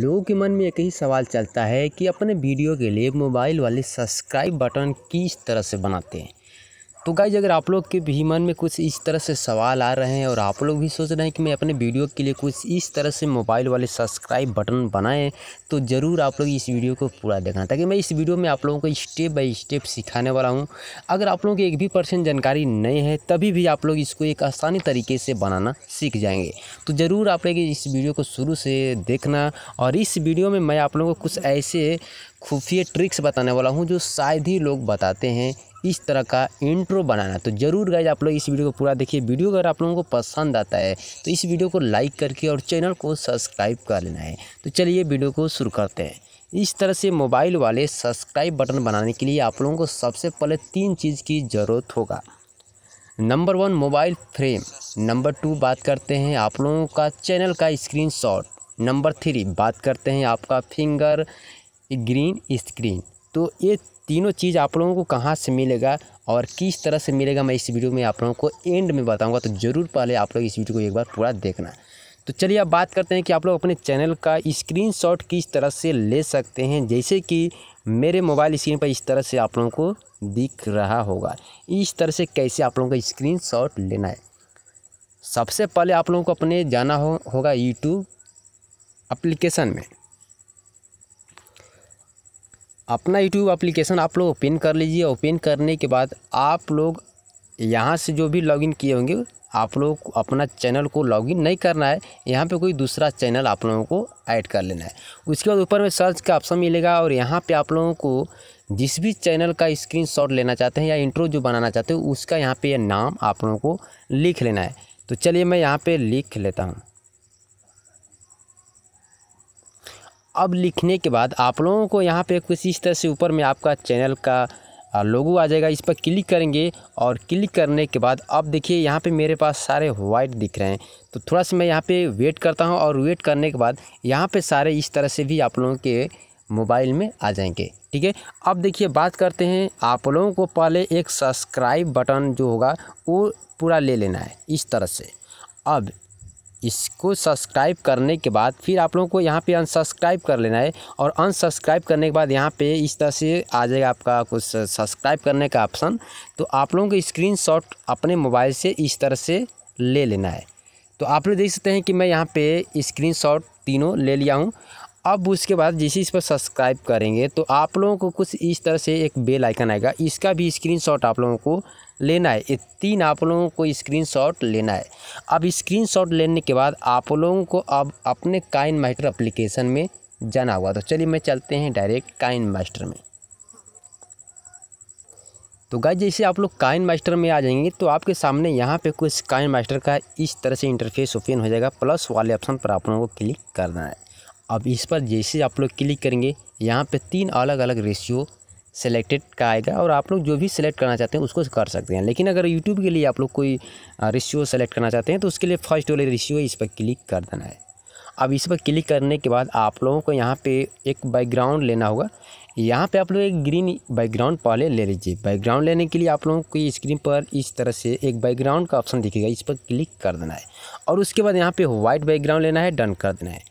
लोगों के मन में एक ही सवाल चलता है कि अपने वीडियो के लिए मोबाइल वाले सब्सक्राइब बटन किस तरह से बनाते हैं तो गाइज अगर आप लोग के भी मन में कुछ इस तरह से सवाल आ रहे हैं और आप लोग भी सोच रहे हैं कि मैं अपने वीडियो के लिए कुछ इस तरह से मोबाइल वाले सब्सक्राइब बटन बनाएं तो ज़रूर आप लोग इस वीडियो को पूरा देखना ताकि मैं इस वीडियो में आप लोगों को स्टेप बाय स्टेप सिखाने वाला हूँ अगर आप लोगों की एक भी परसेंट जानकारी नहीं है तभी भी आप लोग इसको एक आसानी तरीके से बनाना सीख जाएंगे तो ज़रूर आप लोग इस वीडियो को शुरू से देखना और इस वीडियो में मैं आप लोगों को कुछ ऐसे खुफिया ट्रिक्स बताने वाला हूँ जो शायद ही लोग बताते हैं इस तरह का इंट्रो बनाना तो ज़रूर गाइज आप लोग इस वीडियो को पूरा देखिए वीडियो अगर आप लोगों को पसंद आता है तो इस वीडियो को लाइक करके और चैनल को सब्सक्राइब कर लेना है तो चलिए वीडियो को शुरू करते हैं इस तरह से मोबाइल वाले सब्सक्राइब बटन बनाने के लिए आप लोगों को सबसे पहले तीन चीज़ की ज़रूरत होगा number one mobile frame number two बात करते हैं आप लोगों का चैनल का स्क्रीन नंबर थ्री बात करते हैं आपका फिंगर ग्रीन स्क्रीन तो ये तीनों चीज़ आप लोगों को कहाँ से मिलेगा और किस तरह से मिलेगा मैं इस वीडियो में आप लोगों को एंड में बताऊँगा तो ज़रूर पहले आप लोग इस वीडियो को एक बार पूरा देखना तो चलिए अब बात करते हैं कि आप लोग अपने चैनल का स्क्रीनशॉट किस तरह से ले सकते हैं जैसे कि मेरे मोबाइल स्क्रीन पर इस तरह से आप लोगों को दिख रहा होगा इस तरह से कैसे आप लोगों का स्क्रीन शॉट लेना है सबसे पहले आप लोगों को अपने जाना हो होगा यूट्यूब अप्लीकेशन में अपना यूट्यूब एप्लीकेशन आप लोग ओपन कर लीजिए ओपन करने के बाद आप लोग यहाँ से जो भी लॉगिन किए होंगे आप लोग अपना चैनल को लॉगिन नहीं करना है यहाँ पे कोई दूसरा चैनल आप लोगों को ऐड कर लेना है उसके बाद ऊपर में सर्च का ऑप्शन मिलेगा और यहाँ पे आप लोगों को जिस भी चैनल का स्क्रीनशॉट लेना चाहते हैं या इंट्रो जो बनाना चाहते हैं उसका यहाँ पे यह नाम आप लोगों को लिख लेना है तो चलिए मैं यहाँ पर लिख लेता हूँ अब लिखने के बाद आप लोगों को यहाँ पे कुछ इस तरह से ऊपर में आपका चैनल का लोगो आ जाएगा इस पर क्लिक करेंगे और क्लिक करने के बाद अब देखिए यहाँ पे मेरे पास सारे वाइट दिख रहे हैं तो थोड़ा सा मैं यहाँ पे वेट करता हूँ और वेट करने के बाद यहाँ पे सारे इस तरह से भी आप लोगों के मोबाइल में आ जाएंगे ठीक है अब देखिए बात करते हैं आप लोगों को पहले एक सब्सक्राइब बटन जो होगा वो पूरा ले लेना है इस तरह से अब इसको सब्सक्राइब करने के बाद फिर आप लोगों को यहाँ पे अनसब्सक्राइब कर लेना है और अनसब्सक्राइब करने के बाद यहाँ पे इस तरह से आ जाएगा आपका कुछ सब्सक्राइब करने का ऑप्शन तो आप लोगों को स्क्रीनशॉट अपने मोबाइल से इस तरह से ले लेना है तो आप लोग देख सकते हैं कि मैं यहाँ पे शॉट तीनों ले लिया हूँ अब उसके बाद जैसे इस पर सब्सक्राइब करेंगे तो आप लोगों को कुछ इस तरह से एक बेल आइकन आएगा इसका भी स्क्रीनशॉट आप लोगों को लेना है ये तीन आप लोगों को स्क्रीनशॉट लेना है अब स्क्रीनशॉट लेने के बाद आप लोगों को अब अपने काइन मास्टर अप्लीकेशन में जाना होगा तो चलिए मैं चलते हैं डायरेक्ट काइन मास्टर में तो गाय जैसे आप लोग काइन मास्टर में आ जाएंगे तो आपके सामने यहाँ पे कुछ काइन मास्टर का इस तरह से इंटरफेस ओपन हो जाएगा प्लस वाले ऑप्शन पर आप लोगों को क्लिक करना है अब इस पर जैसे आप लोग क्लिक करेंगे यहाँ पे तीन अलग अलग रेशियो सेलेक्टेड का आएगा और आप लोग जो भी सिलेक्ट करना चाहते हैं उसको कर सकते हैं लेकिन अगर यूट्यूब के लिए आप लोग कोई रिशियो सेलेक्ट करना चाहते हैं तो उसके लिए फर्स्ट वाले रेशियो इस पर क्लिक कर देना है अब इस पर क्लिक करने के बाद आप लोगों को यहाँ पे एक बैकग्राउंड लेना होगा यहाँ पे आप लोग एक ग्रीन बैकग्राउंड पहले ले लीजिए बैकग्राउंड लेने के लिए आप लोगों को स्क्रीन पर इस तरह से एक बैकग्राउंड का ऑप्शन दिखेगा इस पर क्लिक कर देना है और उसके बाद यहाँ पे व्हाइट बैकग्राउंड लेना है डन कर देना है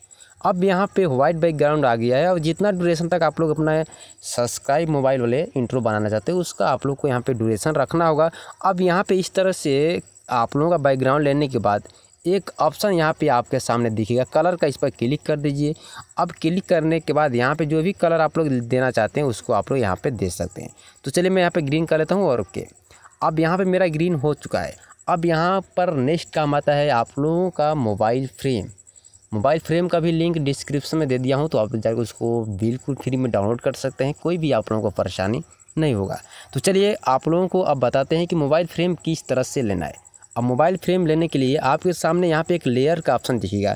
अब यहाँ पे वाइट बैकग्राउंड आ गया है और जितना ड्यूरेशन तक आप लोग अपना सब्सक्राइब मोबाइल वाले इंट्रो बनाना चाहते हैं उसका आप लोग को यहाँ पे ड्यूरेशन रखना होगा अब यहाँ पे इस तरह से आप लोगों का बैकग्राउंड लेने के बाद एक ऑप्शन यहाँ पे आपके सामने दिखेगा कलर का इस पर क्लिक कर दीजिए अब क्लिक करने के बाद यहाँ पर जो भी कलर आप लोग देना चाहते हैं उसको आप लोग यहाँ पर दे सकते हैं तो चलिए मैं यहाँ पर ग्रीन कर लेता हूँ और ओके अब यहाँ पर मेरा ग्रीन हो चुका है अब यहाँ पर नेक्स्ट काम आता है आप लोगों का मोबाइल फ्रेम मोबाइल फ्रेम का भी लिंक डिस्क्रिप्शन में दे दिया हूँ तो आप जाकर उसको बिल्कुल फ्री में डाउनलोड कर सकते हैं कोई भी आप लोगों को परेशानी नहीं होगा तो चलिए आप लोगों को अब बताते हैं कि मोबाइल फ्रेम किस तरह से लेना है अब मोबाइल फ्रेम लेने के लिए आपके सामने यहाँ पे एक लेयर का ऑप्शन दिखेगा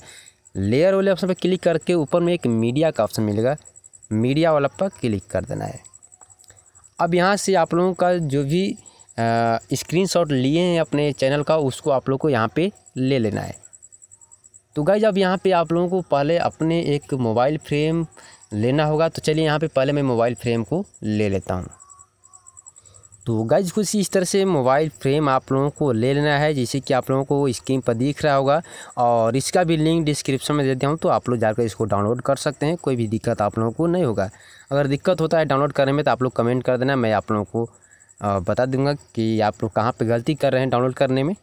लेयर वाले ऑप्शन पर क्लिक करके ऊपर में एक मीडिया का ऑप्शन मिलेगा मीडिया वाला पर क्लिक कर देना है अब यहाँ से आप लोगों का जो भी स्क्रीनशॉट लिए हैं अपने चैनल का उसको आप लोग को यहाँ पे ले लेना है तो गाइज अब यहाँ पे आप लोगों को पहले अपने एक मोबाइल फ्रेम लेना होगा तो चलिए यहाँ पे पहले मैं मोबाइल फ्रेम को ले लेता हूँ तो गाइज कुछ इस तरह से मोबाइल फ्रेम आप लोगों को ले लेना है जैसे कि आप लोगों को स्क्रीन पर दिख रहा होगा और इसका भी लिंक डिस्क्रिप्शन में देता हूँ तो आप लोग जाकर इसको डाउनलोड कर सकते हैं कोई भी दिक्कत आप लोगों को नहीं होगा अगर दिक्कत होता है डाउनलोड करने में तो आप लोग कमेंट कर देना मैं आप लोगों को बता दूंगा कि आप लोग कहाँ पर गलती कर रहे हैं डाउनलोड करने में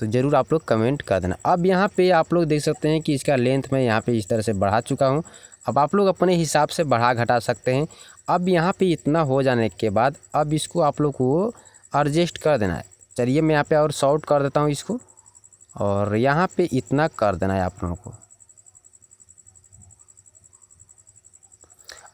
तो ज़रूर आप लोग कमेंट कर देना अब यहाँ पे आप लोग देख सकते हैं कि इसका लेंथ मैं यहाँ पे इस तरह से बढ़ा चुका हूँ अब आप लोग अपने हिसाब से बढ़ा घटा सकते हैं अब यहाँ पे इतना हो जाने के बाद अब इसको आप लोग को एडजस्ट कर देना है चलिए मैं यहाँ पे और शॉर्ट कर देता हूँ इसको और यहाँ पर इतना कर देना है आप लोगों को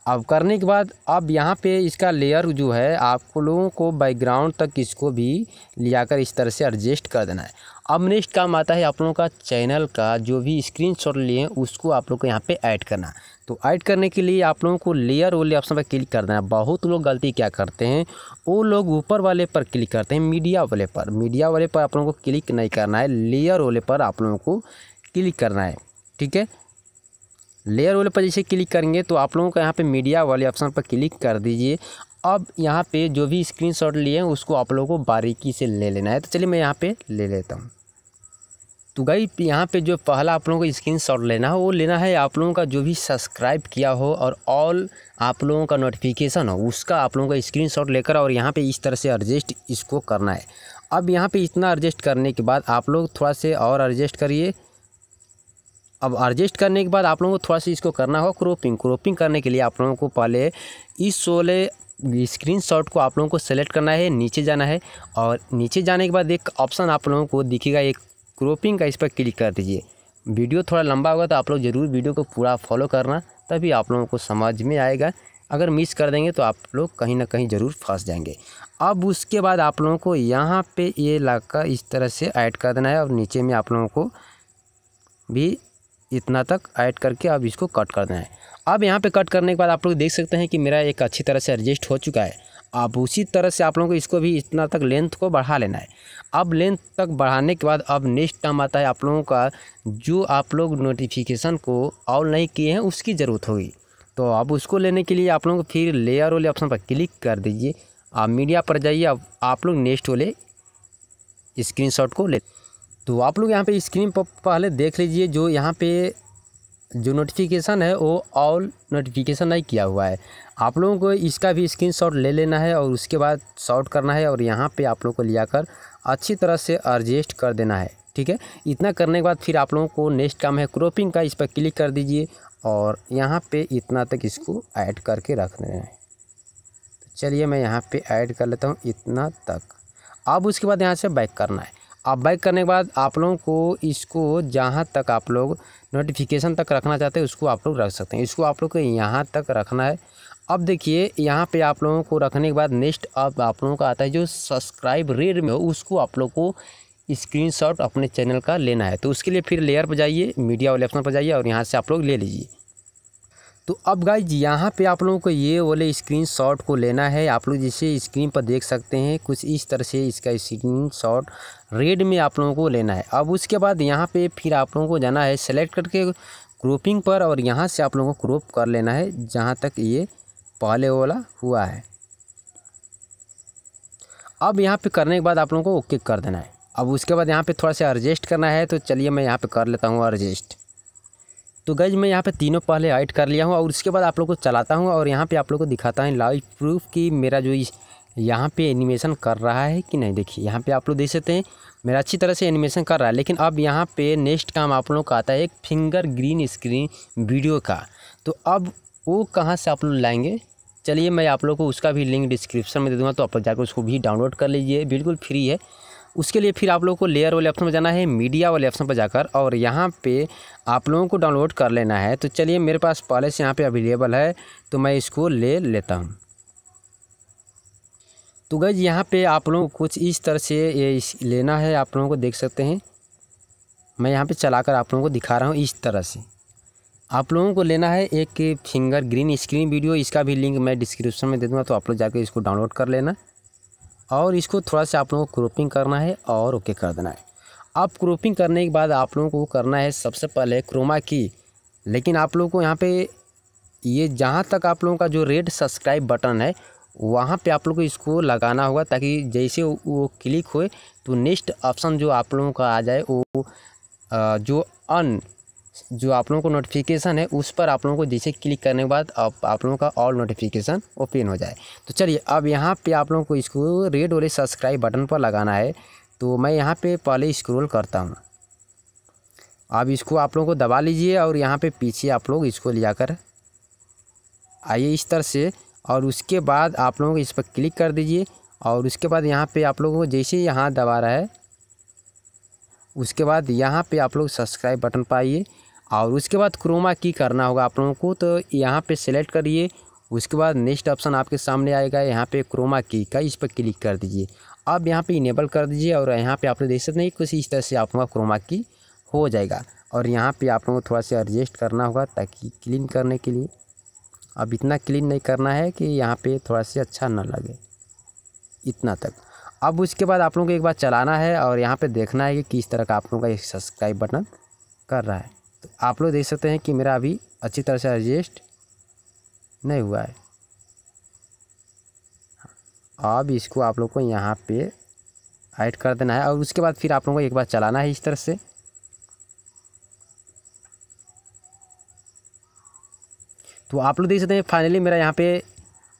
अब करने के बाद अब यहाँ पे इसका लेयर जो है आप लोगों को बैकग्राउंड तक इसको भी ले आकर इस तरह से एडजस्ट कर देना है अब नेक्स्ट काम आता है आप लोगों का चैनल का जो भी स्क्रीन शॉट लिए उसको आप लोग को यहाँ पे ऐड करना तो ऐड करने के लिए आप लोगों को लेयर वाले ऑप्शन पर क्लिक कर देना बहुत लोग गलती क्या करते हैं वो लोग ऊपर वाले पर क्लिक करते हैं मीडिया वाले पर मीडिया वाले पर आप लोगों को क्लिक नहीं करना है लेयर वाले पर आप लोगों को क्लिक करना है ठीक है लेयर वाले पर जैसे क्लिक करेंगे तो आप लोगों का यहाँ पे मीडिया वाले ऑप्शन पर क्लिक कर दीजिए अब यहाँ पे जो भी स्क्रीनशॉट लिए हैं उसको आप लोगों को बारीकी से ले लेना है तो चलिए मैं यहाँ पे ले लेता हूँ तो गई यहाँ पे जो पहला आप लोगों को स्क्रीन शॉट लेना है वो लेना है आप लोगों का जो भी सब्सक्राइब किया हो और ऑल आप लोगों का नोटिफिकेशन हो उसका आप लोगों का स्क्रीन शॉट लेकर और यहाँ पर इस तरह से एडजस्ट इसको करना है अब यहाँ पर इतना एडजस्ट करने के बाद आप लोग थोड़ा से और एडजस्ट करिए अब एडजस्ट करने के बाद आप लोगों को थोड़ा सा इसको करना होगा क्रोपिंग क्रोपिंग करने के लिए आप लोगों को पहले इस सोले स्क्रीन शॉट को आप लोगों को सेलेक्ट करना है नीचे जाना है और नीचे जाने के बाद एक ऑप्शन आप लोगों को दिखेगा एक क्रोपिंग का इस पर क्लिक कर दीजिए वीडियो थोड़ा लंबा होगा तो आप लोग ज़रूर वीडियो को पूरा फॉलो करना तभी आप लोगों को समझ में आएगा अगर मिस कर देंगे तो आप लोग कहीं ना कहीं ज़रूर फंस जाएंगे अब उसके बाद आप लोगों को यहाँ पे ये लाका इस तरह से ऐड कर देना है और नीचे में आप लोगों को भी इतना तक ऐड करके अब इसको कट कर देना है अब यहाँ पे कट करने के बाद आप लोग देख सकते हैं कि मेरा एक अच्छी तरह से एडजस्ट हो चुका है अब उसी तरह से आप लोगों को इसको भी इतना तक लेंथ को बढ़ा लेना है अब लेंथ तक बढ़ाने के बाद अब नेक्स्ट टर्म आता है आप लोगों का जो आप लोग नोटिफिकेशन को ऑल नहीं किए हैं उसकी ज़रूरत होगी तो अब उसको लेने के लिए आप लोगों को फिर लेयर वाले ऑप्शन पर क्लिक कर दीजिए आप मीडिया पर जाइए अब आप लोग नेक्स्ट वाले स्क्रीन को ले तो आप लोग यहाँ पे स्क्रीन पर पहले देख लीजिए जो यहाँ पे जो नोटिफिकेशन है वो ऑल नोटिफिकेशन नहीं किया हुआ है आप लोगों को इसका भी शॉट ले लेना है और उसके बाद शॉर्ट करना है और यहाँ पे आप लोगों को लिया कर अच्छी तरह से एडजस्ट कर देना है ठीक है इतना करने के बाद फिर आप लोगों को नेक्स्ट काम है क्रोपिंग का इस पर क्लिक कर दीजिए और यहाँ पे इतना तक इसको ऐड करके रख देना है तो चलिए मैं यहाँ पे ऐड कर लेता हूँ इतना तक अब उसके बाद यहाँ से बैक करना है अब बाइक करने के बाद आप लोगों को इसको जहाँ तक आप लोग नोटिफिकेशन तक रखना चाहते हैं उसको आप लोग रख सकते हैं इसको आप लोग को यहाँ तक रखना है अब देखिए यहाँ पे आप लोगों को रखने के बाद नेक्स्ट अब आप लोगों का आता है जो सब्सक्राइब रेड में हो उसको आप लोग को स्क्रीनशॉट अपने चैनल का लेना है तो उसके लिए फिर लेयर पर जाइए मीडिया वाले ऑप्शन पर जाइए और यहाँ से आप लोग ले लीजिए तो अब गाइज यहाँ पे आप लोगों को ये वाले स्क्रीन शॉट को लेना है आप लोग जिसे स्क्रीन पर देख सकते हैं कुछ इस तरह से इसका स्क्रीन शॉट रेड में आप लोगों को लेना है अब उसके बाद यहाँ पे फिर आप लोगों को जाना है सेलेक्ट करके क्रोपिंग पर और यहाँ से आप लोगों को क्रोप कर लेना है जहाँ तक ये पहले वाला हुआ है अब यहाँ पर करने के बाद आप लोगों को ओके कर देना है अब उसके बाद यहाँ पर थोड़ा सा एडजस्ट करना है तो चलिए मैं यहाँ पर कर लेता हूँ एडजस्ट तो गैज मैं यहाँ पे तीनों पहले हाइट कर लिया हूँ और उसके बाद आप लोग को चलाता हूँ और यहाँ पे आप लोग को दिखाता है लाइव प्रूफ कि मेरा जो इस यहाँ पे एनिमेशन कर रहा है कि नहीं देखिए यहाँ पे आप लोग देख सकते हैं मेरा अच्छी तरह से एनिमेशन कर रहा है लेकिन अब यहाँ पे नेक्स्ट काम आप लोग का आता है एक फिंगर ग्रीन स्क्रीन वीडियो का तो अब वो कहाँ से आप लोग लाएँगे चलिए मैं आप लोग को उसका भी लिंक डिस्क्रिप्शन में दे दूँगा तो आप लोग जाकर उसको भी डाउनलोड कर लीजिए बिल्कुल फ्री है उसके लिए फिर आप लोगों को लेयर वाले ऑप्शन पर जाना है मीडिया वाले ऑप्शन पर जाकर और यहाँ पे आप लोगों को डाउनलोड कर लेना है तो चलिए मेरे पास पहले से यहाँ पे अवेलेबल है तो मैं इसको ले लेता हूँ तो गज यहाँ पे आप लोगों को कुछ इस तरह से ये लेना है आप लोगों को देख सकते हैं मैं यहाँ पर चला आप लोगों को दिखा रहा हूँ इस तरह से आप लोगों को लेना है एक फिंगर ग्रीन स्क्रीन वीडियो इसका भी लिंक मैं डिस्क्रिप्शन में दे दूँगा तो आप लोग जाकर इसको डाउनलोड कर लेना और इसको थोड़ा सा आप लोगों को क्रोपिंग करना है और ओके कर देना है अब क्रोपिंग करने के बाद आप लोगों को करना है सबसे पहले क्रोमा की लेकिन आप लोगों को यहाँ पे ये जहाँ तक आप लोगों का जो रेड सब्सक्राइब बटन है वहाँ पे आप लोग को इसको लगाना होगा ताकि जैसे वो क्लिक होए तो नेक्स्ट ऑप्शन जो आप लोगों का आ जाए वो जो अन जो आप लोगों को नोटिफिकेशन है उस पर आप लोगों को जैसे क्लिक करने के बाद अब आप लोगों का ऑल नोटिफिकेशन ओपन हो जाए तो चलिए अब यहाँ पे आप लोगों को इसको रेड वाले सब्सक्राइब बटन पर लगाना है तो मैं यहाँ पे पहले स्क्रॉल करता हूँ अब इसको आप लोगों को दबा लीजिए और यहाँ पे पीछे आप लोग इसको ले जाकर आइए इस तरह से और उसके बाद आप लोगों को इस पर क्लिक कर दीजिए और उसके बाद यहाँ पर आप लोगों को जैसे यहाँ दबा रहा है उसके बाद यहाँ पर आप लोग सब्सक्राइब बटन पर आइए और उसके बाद क्रोमा की करना होगा आप लोगों को तो यहाँ पे सेलेक्ट करिए उसके बाद नेक्स्ट ऑप्शन आपके सामने आएगा यहाँ पे क्रोमा की का इस पर क्लिक कर दीजिए अब यहाँ पे इनेबल कर दीजिए और यहाँ पे आप लोग देख सकते हैं कुछ इस तरह से आप लोगों का क्रोमा की हो जाएगा और यहाँ पर आप लोगों को थोड़ा सा एडजस्ट करना होगा ताकि क्लीन करने के लिए अब इतना क्लीन नहीं करना है कि यहाँ पर थोड़ा सा अच्छा ना लगे इतना तक अब उसके बाद आप लोगों को एक बार चलाना है और यहाँ पे देखना है कि किस तरह का आप लोगों का एक सब्सक्राइब बटन कर रहा है तो आप लोग देख सकते हैं कि मेरा अभी अच्छी तरह से एडजस्ट नहीं हुआ है अब इसको आप लोग को यहाँ पे ऐड कर देना है और उसके बाद फिर आप लोगों को एक बार चलाना है इस तरह से तो आप लोग देख सकते हैं फाइनली मेरा यहाँ पे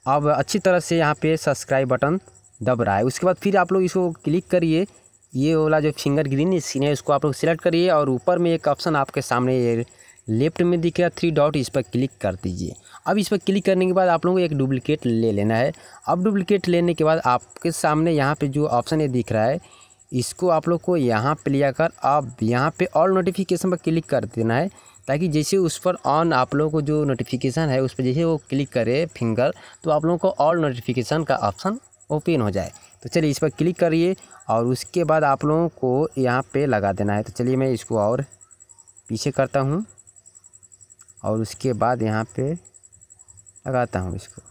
अब अच्छी तरह से यहाँ पे सब्सक्राइब बटन दब रहा है उसके बाद फिर आप लोग इसको क्लिक करिए ये वाला जो फिंगर ग्रीन स्क्रीन है इसको आप लोग सिलेक्ट करिए और ऊपर में एक ऑप्शन आपके सामने ये लेफ्ट में दिख रहा थ्री डॉट इस पर क्लिक कर दीजिए अब इस पर क्लिक करने के बाद आप लोगों को एक डुप्लिकेट ले लेना है अब डुप्लिकेट लेने के बाद आपके सामने यहाँ पे जो ऑप्शन ये दिख रहा है इसको आप लोग को यहाँ पे ले आकर अब यहाँ पे ऑल नोटिफिकेशन पर क्लिक कर देना है ताकि जैसे उस पर ऑन आप लोगों को जो नोटिफिकेशन है उस पर जैसे वो क्लिक करे फिंगर तो आप लोगों को ऑल नोटिफिकेशन का ऑप्शन ओपन हो जाए तो चलिए इस पर क्लिक करिए और उसके बाद आप लोगों को यहाँ पे लगा देना है तो चलिए मैं इसको और पीछे करता हूँ और उसके बाद यहाँ पे लगाता हूँ इसको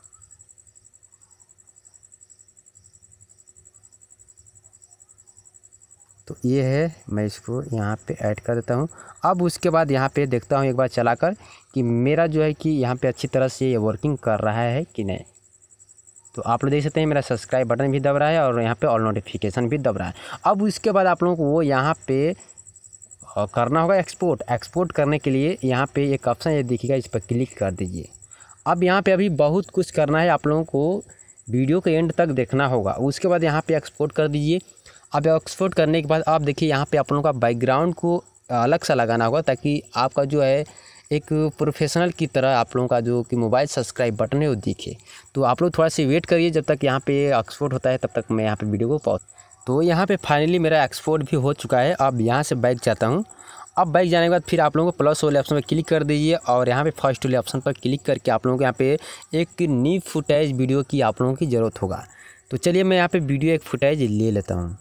तो ये है मैं इसको यहाँ पे ऐड कर देता हूँ अब उसके बाद यहाँ पे देखता हूँ एक बार चलाकर कि मेरा जो है कि यहाँ पे अच्छी तरह से ये वर्किंग कर रहा है कि नहीं तो आप लोग देख सकते हैं मेरा सब्सक्राइब बटन भी दब रहा है और यहाँ पे ऑल नोटिफिकेशन भी दब रहा है अब उसके बाद आप लोगों को वो यहाँ पे करना होगा एक्सपोर्ट एक्सपोर्ट करने के लिए यहाँ पे एक ऑप्शन ये दिखेगा इस पर क्लिक कर दीजिए अब यहाँ पे अभी बहुत कुछ करना है आप लोगों को वीडियो के एंड तक देखना होगा उसके बाद यहाँ पर एक्सपोर्ट कर दीजिए अब एक्सपोर्ट करने के बाद आप देखिए यहाँ पर आप लोगों का बैकग्राउंड को अलग सा लगाना होगा ताकि आपका जो है एक प्रोफेशनल की तरह आप लोगों का जो कि मोबाइल सब्सक्राइब बटन है वो दिखे तो आप लोग थोड़ा सा वेट करिए जब तक यहाँ पे एक्सपोर्ट होता है तब तक मैं यहाँ पे वीडियो को पहुँच तो यहाँ पे फाइनली मेरा एक्सपोर्ट भी हो चुका है अब यहाँ से बाइक जाता हूँ अब बाइक जाने के बाद फिर आप लोगों को प्लस वाले ऑप्शन पर क्लिक कर दीजिए और यहाँ पे फर्स्ट वाले ऑप्शन पर क्लिक करके आप लोगों को यहाँ पे एक न्यू फुटेज वीडियो की आप लोगों की ज़रूरत होगा तो चलिए मैं यहाँ पे वीडियो एक फुटेज ले लेता हूँ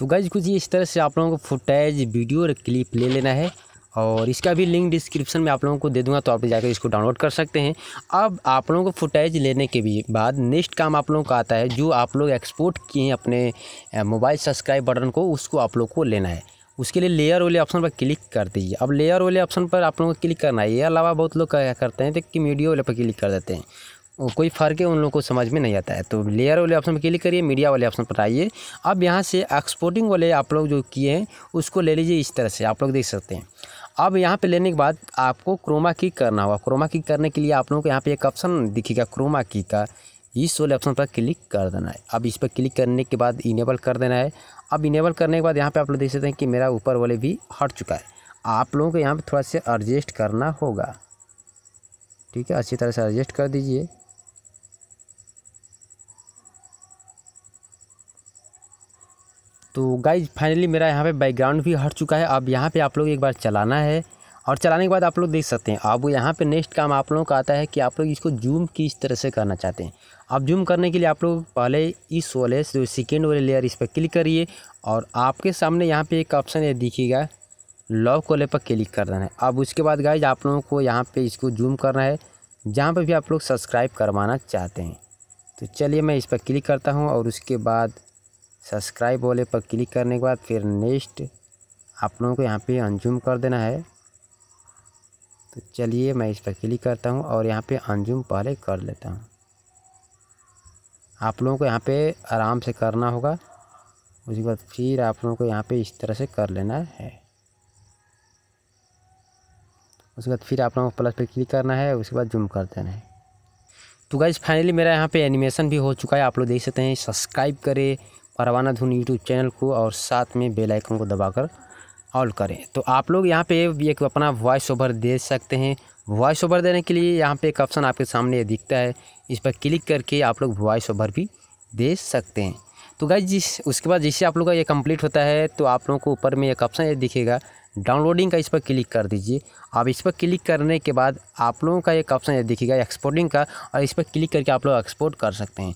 तो गाइज कुछ इस तरह से आप लोगों को फुटेज वीडियो और क्लिप ले लेना है और इसका भी लिंक डिस्क्रिप्शन में आप लोगों को दे दूंगा तो आप जाकर इसको डाउनलोड कर सकते हैं अब आप लोगों को फुटेज लेने के भी बाद नेक्स्ट काम आप लोगों का आता है जो आप लोग एक्सपोर्ट किए हैं अपने मोबाइल सब्सक्राइब बटन को उसको आप लोग को लेना है उसके लिए लेयर वाले ऑप्शन पर क्लिक कर दीजिए अब लेयर वाले ऑप्शन पर आप लोगों को क्लिक करना है ये अलावा बहुत लोग क्या करते हैं तो कि मीडियो वाले पर क्लिक कर देते हैं कोई फ़र्क है उन लोगों को समझ में नहीं आता है तो लेयर वाले ऑप्शन पर क्लिक करिए मीडिया वाले ऑप्शन पर आइए अब यहाँ से एक्सपोर्टिंग वाले आप लोग जो किए हैं उसको ले लीजिए इस तरह से आप लोग देख सकते हैं अब यहाँ पे लेने के बाद आपको क्रोमा की करना होगा क्रोमा की करने के लिए आप लोगों को यहाँ पे एक ऑप्शन दिखेगा क्रोमा की का इस वाले ऑप्शन पर क्लिक कर देना है अब इस पर क्लिक करने के बाद इनेबल कर देना है अब इनेबल करने के बाद यहाँ पे आप लोग देख सकते हैं कि मेरा ऊपर वाले भी हट चुका है आप लोगों को यहाँ पर थोड़ा सा एडजस्ट करना होगा ठीक है अच्छी तरह से एडजस्ट कर दीजिए तो गाइज फाइनली मेरा यहाँ पे बैकग्राउंड भी हट चुका है अब यहाँ पे आप लोग एक बार चलाना है और चलाने के बाद आप लोग देख सकते हैं अब यहाँ पे नेक्स्ट काम आप लोगों का आता है कि आप लोग इसको जूम किस तरह से करना चाहते हैं अब जूम करने के लिए आप लोग पहले इस वाले जो सेकेंड वाले लेयर इस पर क्लिक करिए और आपके सामने यहाँ पर एक ऑप्शन ये दिखेगा लॉक वाले पर क्लिक कर देना है अब उसके बाद गाइज आप लोगों को यहाँ पर इसको जूम करना है जहाँ पर भी आप लोग सब्सक्राइब करवाना चाहते हैं तो चलिए मैं इस पर क्लिक करता हूँ और उसके बाद सब्सक्राइब वाले पर क्लिक करने के बाद फिर नेक्स्ट आप लोगों को यहाँ पे अनजूम कर देना है तो चलिए मैं इस पर क्लिक करता हूँ और यहाँ पे अनजूम पहले कर लेता हूँ आप लोगों को यहाँ पे आराम से करना होगा उसके बाद फिर आप लोगों को यहाँ पे इस तरह से कर लेना है उसके बाद फिर आप लोगों को प्लस पे क्लिक करना है उसके बाद जूम कर देना है तो गाइज फाइनली मेरा यहाँ पे एनिमेशन भी हो चुका है आप लोग देख सकते हैं सब्सक्राइब करें परवाना धुन यूट्यूब चैनल को और साथ में बेल आइकन को दबाकर ऑल करें तो आप लोग यहाँ पे एक अपना वॉइस ओवर दे सकते हैं वॉइस ओवर देने के लिए यहाँ पे एक ऑप्शन आपके सामने ये दिखता है इस पर क्लिक करके आप लोग वॉइस ओवर भी दे सकते हैं तो गाइज जिस उसके बाद जिससे आप लोग का ये कम्प्लीट होता है तो आप लोगों को ऊपर में एक ऑप्शन ये दिखेगा डाउनलोडिंग का इस पर क्लिक कर दीजिए अब इस पर क्लिक करने के बाद आप लोगों का एक ऑप्शन ये दिखेगा एक्सपोर्टिंग का और इस पर क्लिक करके आप लोग एक्सपोर्ट कर सकते हैं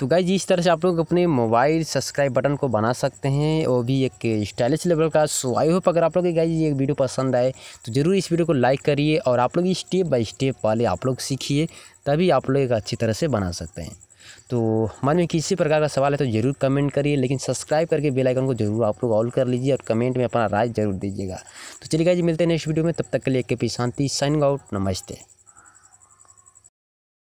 तो गाइज इस तरह से आप लोग अपने मोबाइल सब्सक्राइब बटन को बना सकते हैं वो भी एक स्टाइलिश लेवल का सो आई होप अगर आप लोग गाइज ये वीडियो पसंद आए तो ज़रूर इस वीडियो को लाइक करिए और आप लोग स्टेप बाई स्टेप वाले आप लोग सीखिए तभी आप लोग एक अच्छी तरह से बना सकते हैं तो मन में किसी प्रकार का सवाल है तो ज़रूर कमेंट करिए लेकिन सब्सक्राइब करके बेल आइकन को जरूर आप लोग ऑल कर लीजिए और कमेंट में अपना राय जरूर दीजिएगा तो चलिए गाइज मिलते हैं नेक्स्ट वीडियो में तब तक के लिए के पी शांति साइनिंग आउट नमस्ते